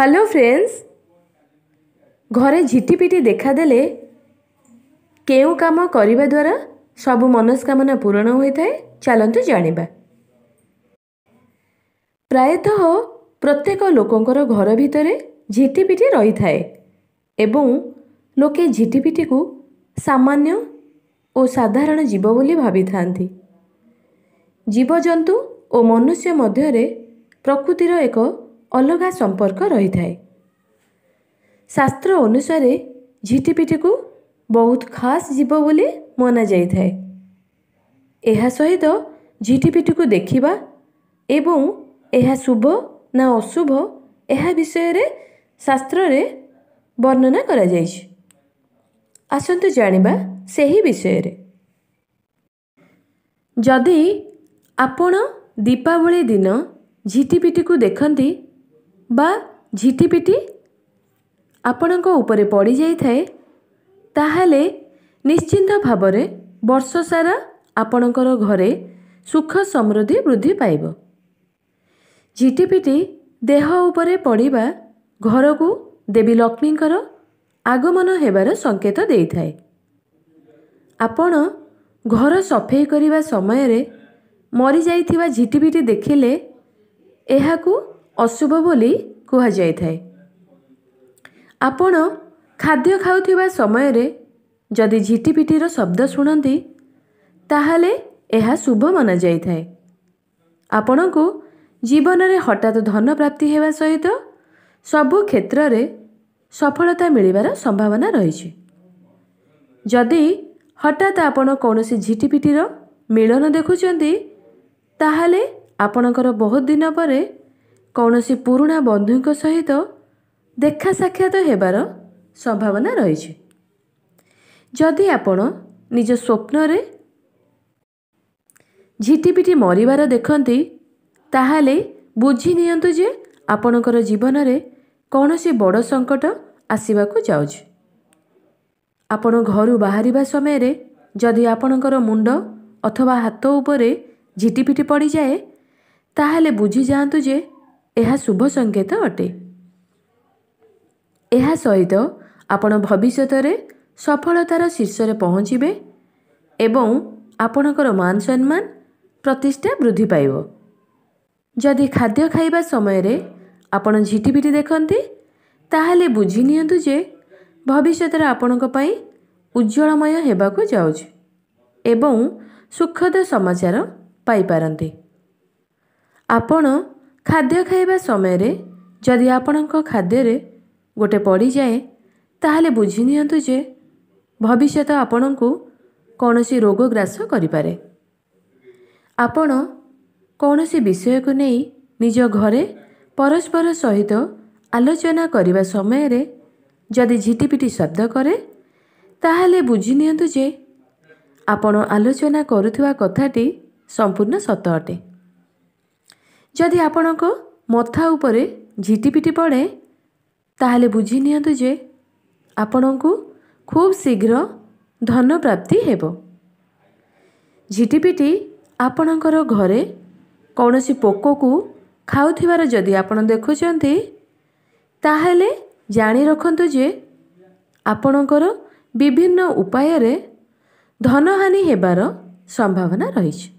hello friends ঘরে ଝିଟିପିଟି ଦେଖାଦେଲେ କେଉଁ କାମ କରିବା ଦ୍ୱାରା ସବୁ ମନସ୍କାମନା ପୂରଣ ହୋଇଥାଏ ଚାଲନ୍ତୁ ଜାଣିବା ପ୍ରାୟତଃ ପ୍ରତ୍ୟେକ ଲୋକଙ୍କର ଘର ଭିତରେ ଝିଟିପିଟି ରହିଥାଏ ଏବଂ ଲୋକେ ଝିଟିପିଟିକୁ ସାମାନ୍ୟ ଓ ସାଧାରଣ ଜୀବ ବୋଲି ଭାବିଥାନ୍ତି ଜୀବଜନ୍ତୁ ଓ ମନୁଷ୍ୟ ମଧ୍ୟରେ ପ୍ରକୃତିର ଏକ ଅଲଗା ସମ୍ପର୍କ ରହିଥାଏ ଶାସ୍ତ୍ର ଅନୁସାରେ ଝିଟିପିଟିକୁ ବହୁତ ଖାସ୍ ଯିବ ବୋଲି ମନାଯାଇଥାଏ ଏହା ସହିତ ଝିଟିପିଟିକୁ ଦେଖିବା ଏବଂ ଏହା ଶୁଭ ନା ଅଶୁଭ ଏହା ବିଷୟରେ ଶାସ୍ତ୍ରରେ ବର୍ଣ୍ଣନା କରାଯାଇଛି ଆସନ୍ତୁ ଜାଣିବା ସେହି ବିଷୟରେ ଯଦି ଆପଣ ଦୀପାବଳି ଦିନ ଝିଟିପିଟିକୁ ଦେଖନ୍ତି ବା ଝିଟିପିଟି ଆପଣଙ୍କ ଉପରେ ପଡ଼ିଯାଇଥାଏ ତାହେଲେ ନିଶ୍ଚିନ୍ତ ଭାବରେ ବର୍ଷ ସାରା ଆପଣଙ୍କର ଘରେ ସୁଖ ସମୃଦ୍ଧି ବୃଦ୍ଧି ପାଇବ ଝିଟିପିଟି ଦେହ ଉପରେ ପଡ଼ିବା ଘରକୁ ଦେବୀ ଲକ୍ଷ୍ମୀଙ୍କର ଆଗମନ ହେବାର ସଙ୍କେତ ଦେଇଥାଏ ଆପଣ ଘର ସଫେଇ କରିବା ସମୟରେ ମରିଯାଇଥିବା ଝିଟିପିଟି ଦେଖିଲେ ଏହାକୁ ଅଶୁଭ ବୋଲି କୁହାଯାଇଥାଏ ଆପଣ ଖାଦ୍ୟ ଖାଉଥିବା ସମୟରେ ଯଦି ଝିଟି ପିଠିର ଶବ୍ଦ ଶୁଣନ୍ତି ତାହେଲେ ଏହା ଶୁଭ ମନାଯାଇଥାଏ ଆପଣଙ୍କୁ ଜୀବନରେ ହଠାତ୍ ଧନ ପ୍ରାପ୍ତି ହେବା ସହିତ ସବୁ କ୍ଷେତ୍ରରେ ସଫଳତା ମିଳିବାର ସମ୍ଭାବନା ରହିଛି ଯଦି ହଠାତ୍ ଆପଣ କୌଣସି ଝିଟି ପିଠିର ମିଳନ ଦେଖୁଛନ୍ତି ତାହେଲେ ଆପଣଙ୍କର ବହୁତ ଦିନ ପରେ କୌଣସି ପୁରୁଣା ବନ୍ଧୁଙ୍କ ସହିତ ଦେଖା ସାକ୍ଷାତ ହେବାର ସମ୍ଭାବନା ରହିଛି ଯଦି ଆପଣ ନିଜ ସ୍ୱପ୍ନରେ ଝିଟି ପିଟି ମରିବାର ଦେଖନ୍ତି ତାହେଲେ ବୁଝି ନିଅନ୍ତୁ ଯେ ଆପଣଙ୍କର ଜୀବନରେ କୌଣସି ବଡ଼ ସଙ୍କଟ ଆସିବାକୁ ଯାଉଛି ଆପଣ ଘରୁ ବାହାରିବା ସମୟରେ ଯଦି ଆପଣଙ୍କର ମୁଣ୍ଡ ଅଥବା ହାତ ଉପରେ ଝିଟି ପିଟି ପଡ଼ିଯାଏ ତାହେଲେ ବୁଝିଯାଆନ୍ତୁ ଯେ ଏହା ଶୁଭ ସଙ୍କେତ ଅଟେ ଏହା ସହିତ ଆପଣ ଭବିଷ୍ୟତରେ ସଫଳତାର ଶୀର୍ଷରେ ପହଞ୍ଚିବେ ଏବଂ ଆପଣଙ୍କର ମାନ ସମ୍ମାନ ପ୍ରତିଷ୍ଠା ବୃଦ୍ଧି ପାଇବ ଯଦି ଖାଦ୍ୟ ଖାଇବା ସମୟରେ ଆପଣ ଝିଟି ପିଟି ଦେଖନ୍ତି ତାହେଲେ ବୁଝି ନିଅନ୍ତୁ ଯେ ଭବିଷ୍ୟତରେ ଆପଣଙ୍କ ପାଇଁ ଉଜ୍ଜଳମୟ ହେବାକୁ ଯାଉଛି ଏବଂ ସୁଖଦ ସମାଚାର ପାଇପାରନ୍ତି ଆପଣ ଖାଦ୍ୟ ଖାଇବା ସମୟରେ ଯଦି ଆପଣଙ୍କ ଖାଦ୍ୟରେ ଗୋଟେ ପଡ଼ିଯାଏ ତାହେଲେ ବୁଝି ନିଅନ୍ତୁ ଯେ ଭବିଷ୍ୟତ ଆପଣଙ୍କୁ କୌଣସି ରୋଗଗ୍ରାସ କରିପାରେ ଆପଣ କୌଣସି ବିଷୟକୁ ନେଇ ନିଜ ଘରେ ପରସ୍ପର ସହିତ ଆଲୋଚନା କରିବା ସମୟରେ ଯଦି ଝିଟି ପିଟି ଶବ୍ଦ କରେ ତାହେଲେ ବୁଝି ନିଅନ୍ତୁ ଯେ ଆପଣ ଆଲୋଚନା କରୁଥିବା କଥାଟି ସମ୍ପୂର୍ଣ୍ଣ ସତ ଅଟେ ଯଦି ଆପଣଙ୍କ ମଥା ଉପରେ ଝିଟିପିଟି ପଡ଼େ ତାହେଲେ ବୁଝି ନିଅନ୍ତୁ ଯେ ଆପଣଙ୍କୁ ଖୁବ୍ ଶୀଘ୍ର ଧନପ୍ରାପ୍ତି ହେବ ଝିଟିପିଟି ଆପଣଙ୍କର ଘରେ କୌଣସି ପୋକକୁ ଖାଉଥିବାର ଯଦି ଆପଣ ଦେଖୁଛନ୍ତି ତାହେଲେ ଜାଣି ରଖନ୍ତୁ ଯେ ଆପଣଙ୍କର ବିଭିନ୍ନ ଉପାୟରେ ଧନହାନି ହେବାର ସମ୍ଭାବନା ରହିଛି